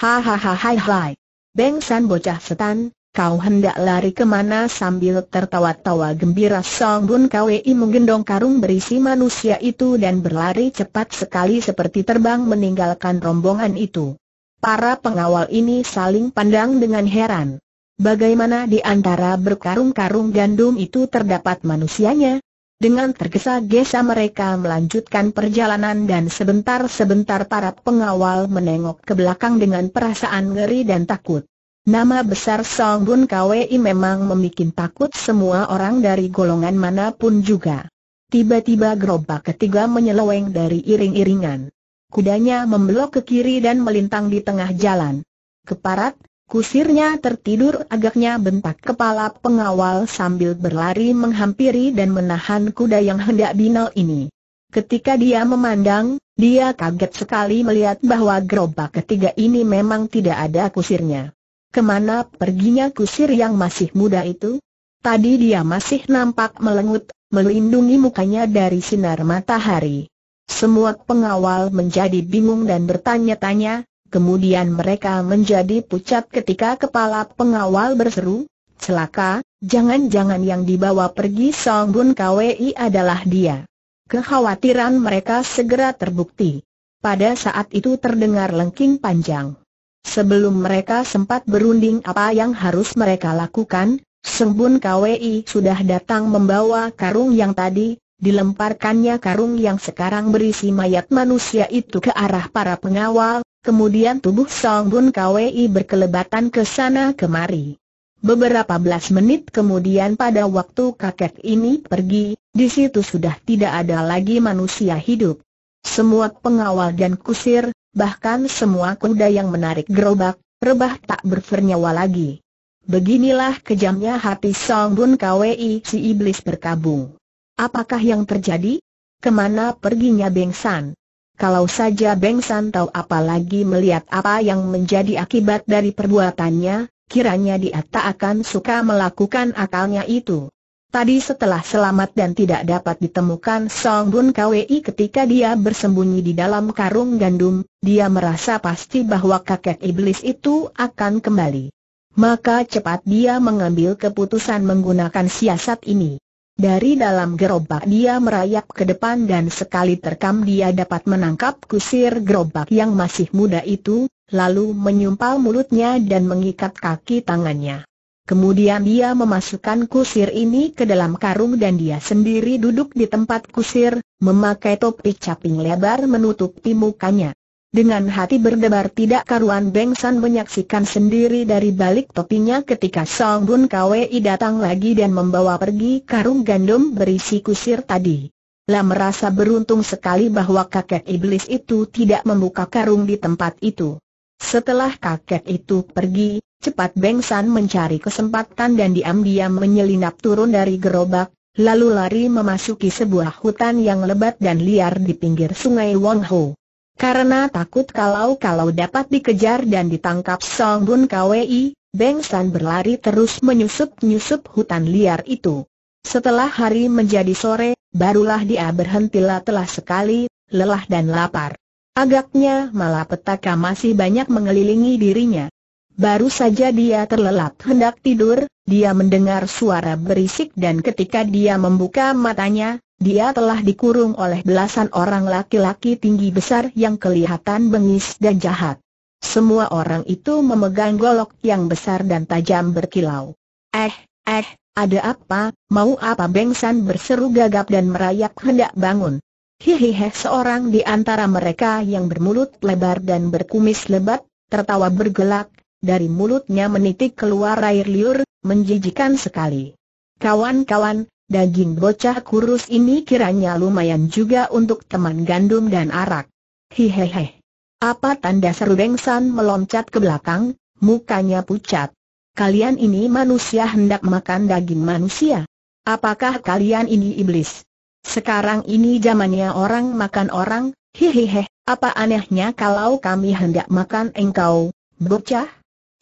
Hahaha hai hai. Beng bocah setan, kau hendak lari kemana sambil tertawa-tawa gembira Song Bun Kwei menggendong karung berisi manusia itu dan berlari cepat sekali seperti terbang meninggalkan rombongan itu. Para pengawal ini saling pandang dengan heran. Bagaimana di antara berkarung-karung gandum itu terdapat manusianya? Dengan tergesa-gesa mereka melanjutkan perjalanan dan sebentar-sebentar para pengawal menengok ke belakang dengan perasaan ngeri dan takut. Nama besar Song Bun Kwei memang membuat takut semua orang dari golongan manapun juga. Tiba-tiba gerobak ketiga menyeleweng dari iring-iringan. Kudanya membelok ke kiri dan melintang di tengah jalan. Keparat, kusirnya tertidur agaknya bentak kepala pengawal sambil berlari menghampiri dan menahan kuda yang hendak binal ini. Ketika dia memandang, dia kaget sekali melihat bahwa gerobak ketiga ini memang tidak ada kusirnya. Kemana perginya kusir yang masih muda itu? Tadi dia masih nampak melengut, melindungi mukanya dari sinar matahari. Semua pengawal menjadi bingung dan bertanya-tanya, kemudian mereka menjadi pucat ketika kepala pengawal berseru, Celaka, jangan-jangan yang dibawa pergi Song Bun KWI adalah dia. Kekhawatiran mereka segera terbukti. Pada saat itu terdengar lengking panjang. Sebelum mereka sempat berunding apa yang harus mereka lakukan, Sembun Kwi sudah datang membawa karung yang tadi, dilemparkannya karung yang sekarang berisi mayat manusia itu ke arah para pengawal, kemudian tubuh Songbun Kwi berkelebatan ke sana kemari. Beberapa belas menit kemudian pada waktu kakek ini pergi, di situ sudah tidak ada lagi manusia hidup. Semua pengawal dan kusir, bahkan semua kuda yang menarik gerobak, rebah tak bernyawa lagi. Beginilah kejamnya hati Song Bun Kwi si iblis berkabung. Apakah yang terjadi? Kemana perginya Beng San? Kalau saja Beng San tahu lagi melihat apa yang menjadi akibat dari perbuatannya, kiranya dia tak akan suka melakukan akalnya itu. Tadi setelah selamat dan tidak dapat ditemukan Song Bun Kwi ketika dia bersembunyi di dalam karung gandum, dia merasa pasti bahwa kakek iblis itu akan kembali. Maka cepat dia mengambil keputusan menggunakan siasat ini. Dari dalam gerobak dia merayap ke depan dan sekali terkam dia dapat menangkap kusir gerobak yang masih muda itu, lalu menyumpal mulutnya dan mengikat kaki tangannya. Kemudian dia memasukkan kusir ini ke dalam karung dan dia sendiri duduk di tempat kusir, memakai topi caping lebar menutupi mukanya. Dengan hati berdebar tidak karuan Beng San menyaksikan sendiri dari balik topinya ketika Song Bun Kwei datang lagi dan membawa pergi karung gandum berisi kusir tadi. Lam merasa beruntung sekali bahwa kakek iblis itu tidak membuka karung di tempat itu. Setelah kakek itu pergi, Cepat Beng San mencari kesempatan dan diam-diam menyelinap turun dari gerobak, lalu lari memasuki sebuah hutan yang lebat dan liar di pinggir sungai Wong Ho. Karena takut kalau-kalau dapat dikejar dan ditangkap Song Bun Kwei, Beng San berlari terus menyusup-nyusup hutan liar itu. Setelah hari menjadi sore, barulah dia berhentilah telah sekali, lelah dan lapar. Agaknya malapetaka masih banyak mengelilingi dirinya. Baru saja dia terlelap hendak tidur, dia mendengar suara berisik dan ketika dia membuka matanya, dia telah dikurung oleh belasan orang laki-laki tinggi besar yang kelihatan bengis dan jahat. Semua orang itu memegang golok yang besar dan tajam berkilau. Eh, eh, ada apa, mau apa Bengsan berseru gagap dan merayap hendak bangun. Hihihi, seorang di antara mereka yang bermulut lebar dan berkumis lebat, tertawa bergelak, dari mulutnya menitik keluar air liur, menjijikan sekali. Kawan-kawan, daging bocah kurus ini kiranya lumayan juga untuk teman gandum dan arak. Hehehe. Apa tanda seru bengsan meloncat ke belakang, mukanya pucat. Kalian ini manusia hendak makan daging manusia. Apakah kalian ini iblis? Sekarang ini zamannya orang makan orang, Hehehe. apa anehnya kalau kami hendak makan engkau, bocah?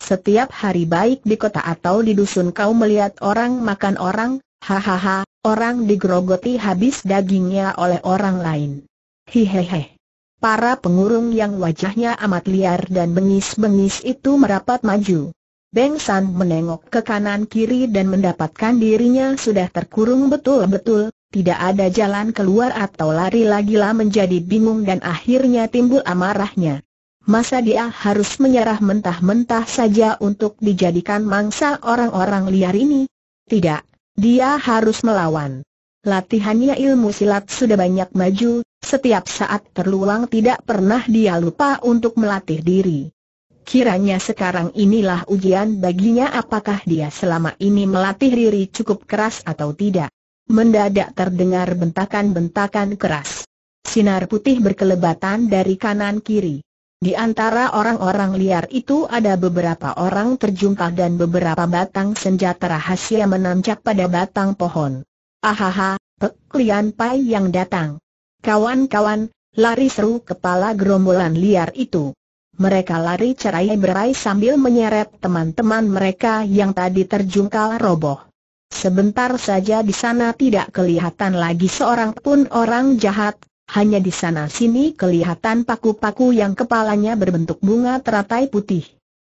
Setiap hari baik di kota atau di dusun kau melihat orang makan orang, hahaha, orang digrogoti habis dagingnya oleh orang lain. Hihehe. Para pengurung yang wajahnya amat liar dan bengis-bengis itu merapat maju. Beng San menengok ke kanan kiri dan mendapatkan dirinya sudah terkurung betul-betul, tidak ada jalan keluar atau lari lagi lah menjadi bingung dan akhirnya timbul amarahnya masa dia harus menyerah mentah-mentah saja untuk dijadikan mangsa orang-orang liar ini? Tidak, dia harus melawan. Latihannya ilmu silat sudah banyak maju, setiap saat terluang tidak pernah dia lupa untuk melatih diri. Kiranya sekarang inilah ujian baginya apakah dia selama ini melatih diri cukup keras atau tidak. Mendadak terdengar bentakan-bentakan keras. Sinar putih berkelebatan dari kanan kiri. Di antara orang-orang liar itu ada beberapa orang terjungkal dan beberapa batang senjata rahasia menancap pada batang pohon. Ahaha, peklian Pai yang datang. Kawan-kawan, lari seru kepala gerombolan liar itu. Mereka lari cerai berai sambil menyeret teman-teman mereka yang tadi terjungkal roboh. Sebentar saja di sana tidak kelihatan lagi seorang pun orang jahat, hanya di sana-sini kelihatan paku-paku yang kepalanya berbentuk bunga teratai putih.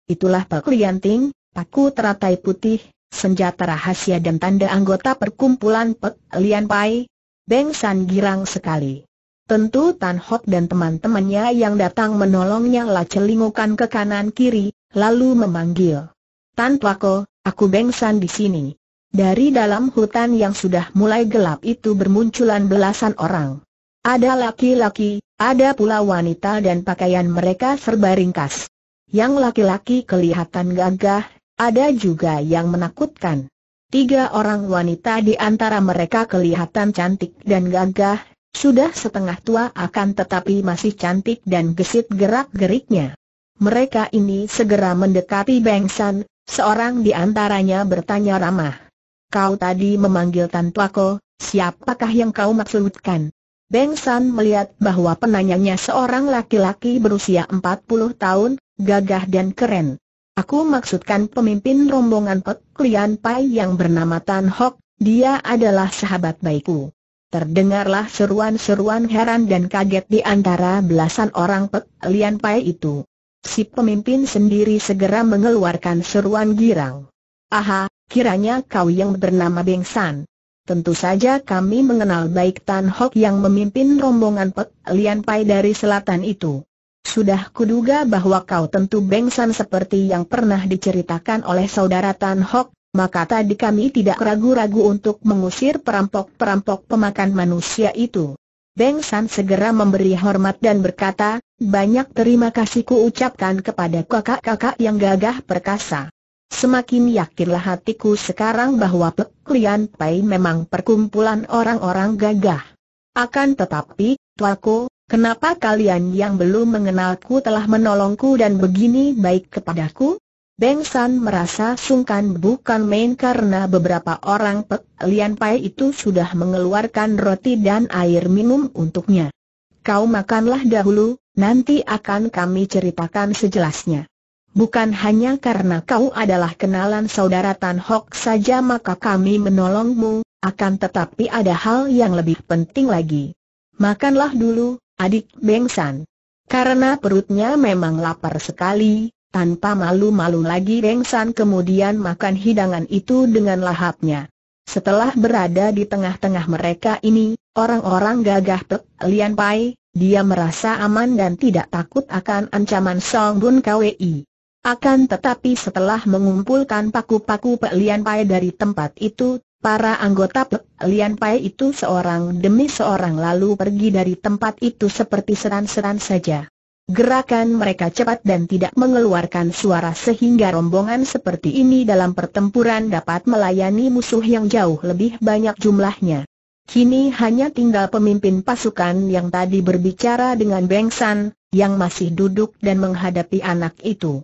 Itulah Pak Lianting, paku teratai putih, senjata rahasia dan tanda anggota perkumpulan Pak Lian Pai. Beng San girang sekali. Tentu Tan Hok dan teman-temannya yang datang menolongnya lah celingukan ke kanan kiri, lalu memanggil. Tan Plako, aku Beng San di sini. Dari dalam hutan yang sudah mulai gelap itu bermunculan belasan orang. Ada laki-laki, ada pula wanita dan pakaian mereka serba ringkas. Yang laki-laki kelihatan gagah, ada juga yang menakutkan. Tiga orang wanita di antara mereka kelihatan cantik dan gagah, sudah setengah tua akan tetapi masih cantik dan gesit gerak-geriknya. Mereka ini segera mendekati San, seorang di antaranya bertanya ramah. Kau tadi memanggil Tantuako, siapakah yang kau maksudkan? Beng San melihat bahwa penanyanya seorang laki-laki berusia 40 tahun, gagah dan keren. Aku maksudkan pemimpin rombongan Pek Lian Pai yang bernama Tan Hok, dia adalah sahabat baikku. Terdengarlah seruan-seruan heran dan kaget di antara belasan orang Pek Lian Pai itu. Si pemimpin sendiri segera mengeluarkan seruan girang. Aha, kiranya kau yang bernama Beng San. Tentu saja kami mengenal baik Tan Hok yang memimpin rombongan Pek Lian Pai dari selatan itu. Sudah kuduga bahwa kau tentu bengsan seperti yang pernah diceritakan oleh saudara Tan Hok, maka tadi kami tidak ragu-ragu untuk mengusir perampok-perampok pemakan manusia itu. Beng San segera memberi hormat dan berkata, banyak terima kasih ku ucapkan kepada kakak-kakak yang gagah perkasa. Semakin yakinlah hatiku sekarang bahwa Pek Lian Pai memang perkumpulan orang-orang gagah. Akan tetapi, Tuaku, kenapa kalian yang belum mengenalku telah menolongku dan begini baik kepadaku? Beng San merasa sungkan bukan main karena beberapa orang Pek Lian Pai itu sudah mengeluarkan roti dan air minum untuknya. Kau makanlah dahulu, nanti akan kami ceritakan sejelasnya. Bukan hanya karena kau adalah kenalan saudara Tan Hok saja maka kami menolongmu, akan tetapi ada hal yang lebih penting lagi. Makanlah dulu, adik Beng San. Karena perutnya memang lapar sekali, tanpa malu-malu lagi Beng San kemudian makan hidangan itu dengan lahapnya. Setelah berada di tengah-tengah mereka ini, orang-orang gagah Pek Lian Pai, dia merasa aman dan tidak takut akan ancaman Song Bun Kwi. Akan tetapi setelah mengumpulkan paku-paku Pek Lian Pai dari tempat itu, para anggota Pek Lian Pai itu seorang demi seorang lalu pergi dari tempat itu seperti seran-seran saja. Gerakan mereka cepat dan tidak mengeluarkan suara sehingga rombongan seperti ini dalam pertempuran dapat melayani musuh yang jauh lebih banyak jumlahnya. Kini hanya tinggal pemimpin pasukan yang tadi berbicara dengan Beng San, yang masih duduk dan menghadapi anak itu.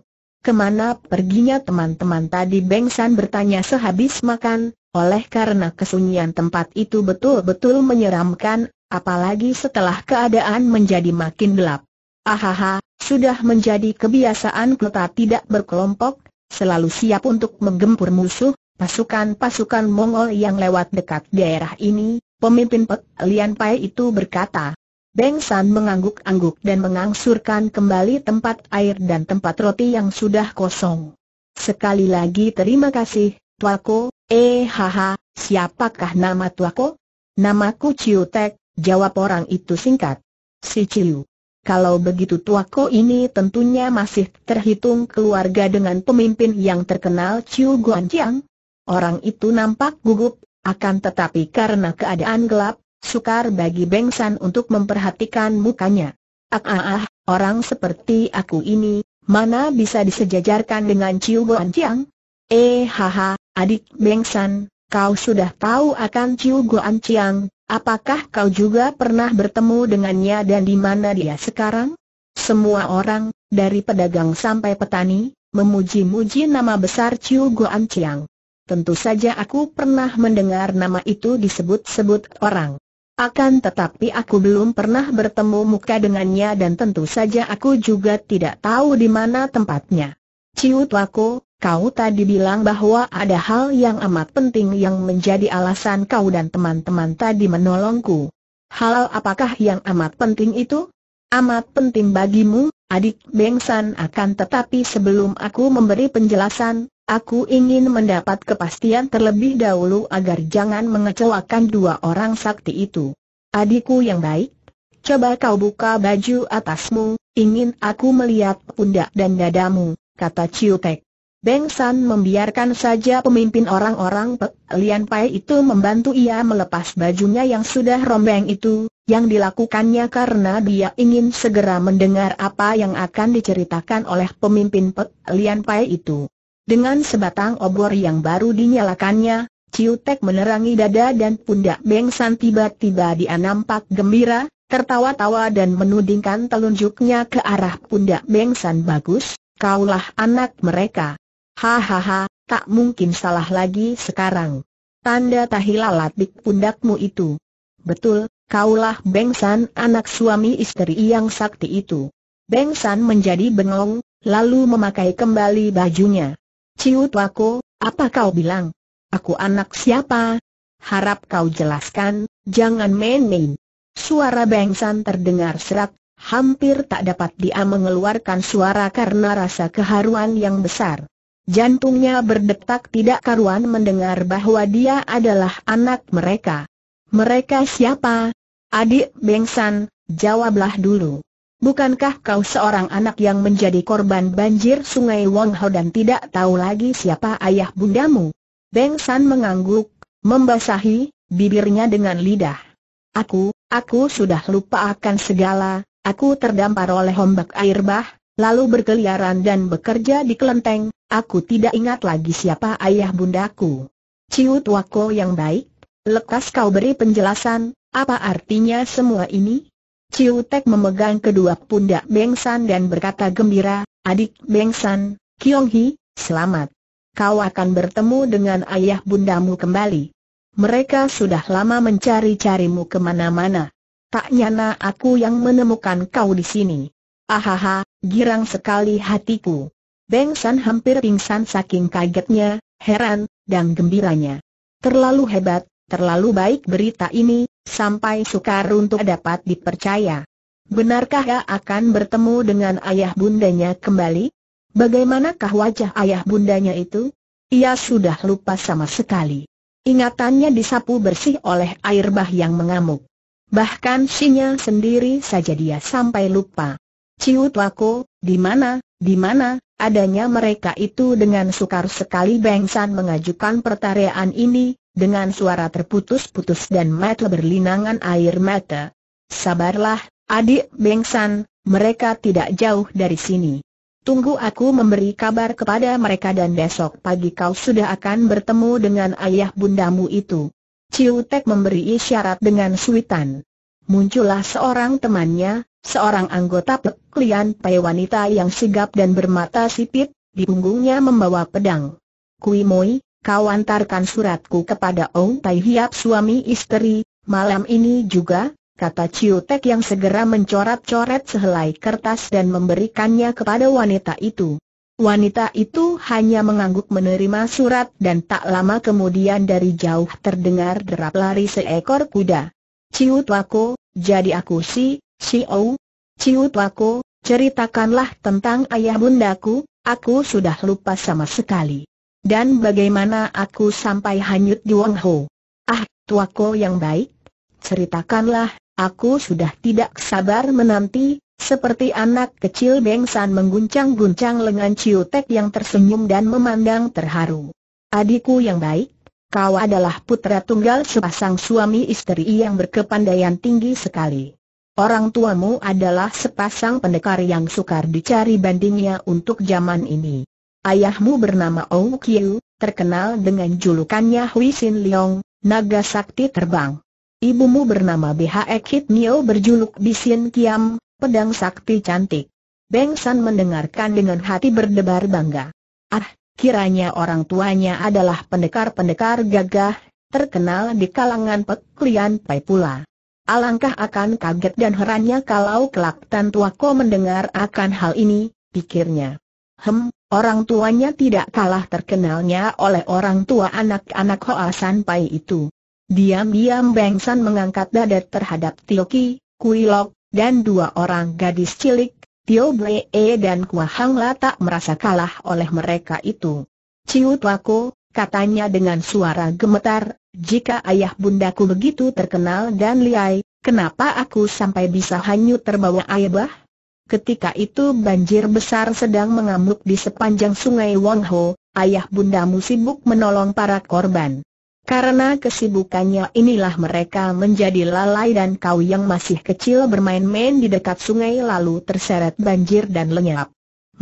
Kemana perginya teman-teman tadi Beng San bertanya sehabis makan, oleh karena kesunyian tempat itu betul-betul menyeramkan, apalagi setelah keadaan menjadi makin gelap. Ahaha, sudah menjadi kebiasaan kota tidak berkelompok, selalu siap untuk menggempur musuh, pasukan-pasukan Mongol yang lewat dekat daerah ini, pemimpin Pek Lian Pai itu berkata, Beng San mengangguk-angguk dan mengangsurkan kembali tempat air dan tempat roti yang sudah kosong. Sekali lagi terima kasih, Tuako, eh haha, siapakah nama Tuako? Namaku Ciu Tek, jawab orang itu singkat. Si Ciu. Kalau begitu Tuako ini tentunya masih terhitung keluarga dengan pemimpin yang terkenal Ciu Guan Chiang. Orang itu nampak gugup, akan tetapi karena keadaan gelap, Sukar bagi Bengsan untuk memperhatikan mukanya. Ah, ah, ah orang seperti aku ini, mana bisa disejajarkan dengan Ciu Guan Chiang? Eh haha, adik Bengsan, kau sudah tahu akan Ciu Guan Chiang, apakah kau juga pernah bertemu dengannya dan di mana dia sekarang? Semua orang, dari pedagang sampai petani, memuji-muji nama besar Ciu Guan Chiang. Tentu saja aku pernah mendengar nama itu disebut-sebut orang. Akan tetapi aku belum pernah bertemu muka dengannya dan tentu saja aku juga tidak tahu di mana tempatnya. Ciutlaku, kau tadi bilang bahwa ada hal yang amat penting yang menjadi alasan kau dan teman-teman tadi menolongku. Hal apakah yang amat penting itu? Amat penting bagimu, adik Bengsan akan tetapi sebelum aku memberi penjelasan, Aku ingin mendapat kepastian terlebih dahulu agar jangan mengecewakan dua orang sakti itu. Adikku yang baik, coba kau buka baju atasmu, ingin aku melihat pundak dan dadamu, kata Ciutek. Pek. Beng San membiarkan saja pemimpin orang-orang Pek Lian Pai itu membantu ia melepas bajunya yang sudah rombeng itu, yang dilakukannya karena dia ingin segera mendengar apa yang akan diceritakan oleh pemimpin Pek Lian Pai itu. Dengan sebatang obor yang baru dinyalakannya, Ciutek menerangi dada dan pundak Beng San tiba-tiba dia nampak gembira, tertawa-tawa dan menudingkan telunjuknya ke arah pundak Beng San bagus, kaulah anak mereka. Hahaha, tak mungkin salah lagi sekarang. Tanda tahilah di pundakmu itu. Betul, kaulah Beng San anak suami istri yang sakti itu. Beng San menjadi bengong, lalu memakai kembali bajunya. Ciu Tuaku, apa kau bilang? Aku anak siapa? Harap kau jelaskan, jangan main-main. Suara Bengsan terdengar serak, hampir tak dapat dia mengeluarkan suara karena rasa keharuan yang besar. Jantungnya berdetak tidak karuan mendengar bahwa dia adalah anak mereka. Mereka siapa? Adik Bengsan, jawablah dulu. Bukankah kau seorang anak yang menjadi korban banjir sungai Wang Ho dan tidak tahu lagi siapa ayah bundamu? Beng San mengangguk, membasahi bibirnya dengan lidah. Aku, aku sudah lupa akan segala, aku terdampar oleh ombak air bah, lalu berkeliaran dan bekerja di kelenteng, aku tidak ingat lagi siapa ayah bundaku. Ciu tuako yang baik, lekas kau beri penjelasan, apa artinya semua ini? Ciu Tek memegang kedua pundak Beng San dan berkata gembira, adik Beng San, Kiong Hi, selamat. Kau akan bertemu dengan ayah bundamu kembali. Mereka sudah lama mencari-carimu kemana-mana. Tak nyana aku yang menemukan kau di sini. Ahaha, girang sekali hatiku. Beng San hampir pingsan saking kagetnya, heran, dan gembiranya. Terlalu hebat, Terlalu baik berita ini, sampai sukar untuk dapat dipercaya. Benarkah ia akan bertemu dengan ayah bundanya kembali? Bagaimanakah wajah ayah bundanya itu? Ia sudah lupa sama sekali. Ingatannya disapu bersih oleh air bah yang mengamuk. Bahkan sinya sendiri saja dia sampai lupa. Ciut Wako, di mana, di mana, adanya mereka itu dengan sukar sekali Bengsan mengajukan pertaraan ini, dengan suara terputus-putus dan mata berlinangan air mata. Sabarlah, adik Bengsan, mereka tidak jauh dari sini. Tunggu aku memberi kabar kepada mereka dan besok pagi kau sudah akan bertemu dengan ayah bundamu itu. Ciu memberi isyarat dengan suitan. Muncullah seorang temannya, seorang anggota peklian pai wanita yang sigap dan bermata sipit, di punggungnya membawa pedang. Kui Moi, kau antarkan suratku kepada Ong Tai Hiap suami istri, malam ini juga, kata Ciutek yang segera mencorat coret sehelai kertas dan memberikannya kepada wanita itu. Wanita itu hanya mengangguk menerima surat dan tak lama kemudian dari jauh terdengar derap lari seekor kuda. Ciu Tuako, jadi aku si, si Ou. Ciu Tuako, ceritakanlah tentang ayah bundaku, aku sudah lupa sama sekali. Dan bagaimana aku sampai hanyut di Wang Ho? Ah, tuaku yang baik, ceritakanlah, aku sudah tidak sabar menanti, seperti anak kecil San mengguncang-guncang lengan Tek yang tersenyum dan memandang terharu. Adikku yang baik, kau adalah putra tunggal sepasang suami istri yang berkepandaian tinggi sekali. Orang tuamu adalah sepasang pendekar yang sukar dicari bandingnya untuk zaman ini ayahmu bernama Ou Kiu, terkenal dengan julukannya Hui Sin Leong, naga sakti terbang. Ibumu bernama BHE Kit Nio berjuluk Bisin Kiam, pedang sakti cantik. Beng San mendengarkan dengan hati berdebar bangga. Ah, kiranya orang tuanya adalah pendekar-pendekar gagah, terkenal di kalangan peklian Pai pula. Alangkah akan kaget dan herannya kalau kelak Tan mendengar akan hal ini, pikirnya. Hem, Orang tuanya tidak kalah terkenalnya oleh orang tua anak-anak Hoa San Pai itu. Diam-diam Beng San mengangkat dada terhadap Tio Ki, Kui Lok, dan dua orang gadis cilik, Tio Blee e dan Kua Hang La tak merasa kalah oleh mereka itu. Ciu Ko, katanya dengan suara gemetar, jika ayah bundaku begitu terkenal dan liai, kenapa aku sampai bisa hanyut terbawa ayah bah? ketika itu banjir besar sedang mengamuk di sepanjang sungai Wong Ho, ayah bundamu sibuk menolong para korban. Karena kesibukannya inilah mereka menjadi lalai dan kau yang masih kecil bermain-main di dekat sungai lalu terseret banjir dan lenyap.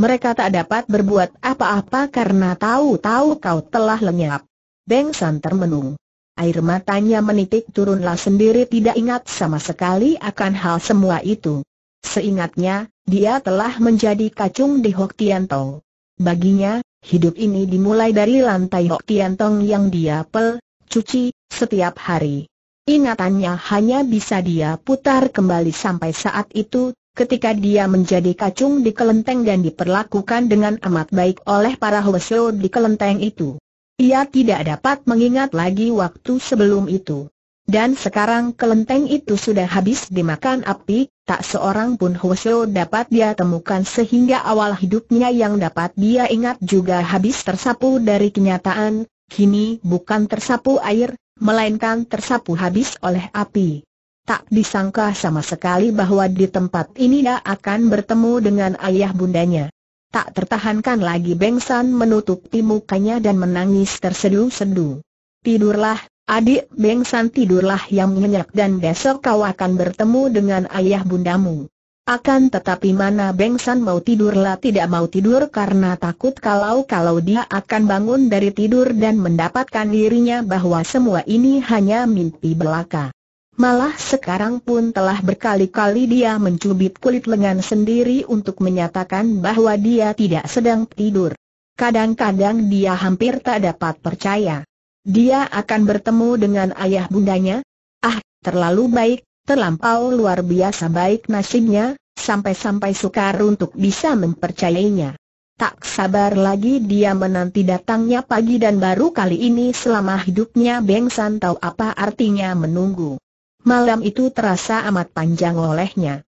Mereka tak dapat berbuat apa-apa karena tahu-tahu kau telah lenyap. Beng San termenung. Air matanya menitik turunlah sendiri tidak ingat sama sekali akan hal semua itu. Seingatnya, dia telah menjadi kacung di Hok Tian Tong. Baginya, hidup ini dimulai dari lantai Hok Tian Tong yang dia pel, cuci, setiap hari. Ingatannya hanya bisa dia putar kembali sampai saat itu, ketika dia menjadi kacung di kelenteng dan diperlakukan dengan amat baik oleh para hwesyo di kelenteng itu. Ia tidak dapat mengingat lagi waktu sebelum itu. Dan sekarang kelenteng itu sudah habis dimakan api, tak seorang pun Hwasyo dapat dia temukan sehingga awal hidupnya yang dapat dia ingat juga habis tersapu dari kenyataan, kini bukan tersapu air, melainkan tersapu habis oleh api. Tak disangka sama sekali bahwa di tempat ini dia akan bertemu dengan ayah bundanya. Tak tertahankan lagi Bengsan menutupi mukanya dan menangis terseduh-seduh. Tidurlah, Adik Beng San tidurlah yang nyenyak dan besok kau akan bertemu dengan ayah bundamu. Akan tetapi mana Beng San mau tidurlah tidak mau tidur karena takut kalau-kalau dia akan bangun dari tidur dan mendapatkan dirinya bahwa semua ini hanya mimpi belaka. Malah sekarang pun telah berkali-kali dia mencubit kulit lengan sendiri untuk menyatakan bahwa dia tidak sedang tidur. Kadang-kadang dia hampir tak dapat percaya. Dia akan bertemu dengan ayah bundanya? Ah, terlalu baik, terlampau luar biasa baik nasibnya, sampai-sampai sukar untuk bisa mempercayainya. Tak sabar lagi dia menanti datangnya pagi dan baru kali ini selama hidupnya Beng San tahu apa artinya menunggu. Malam itu terasa amat panjang olehnya.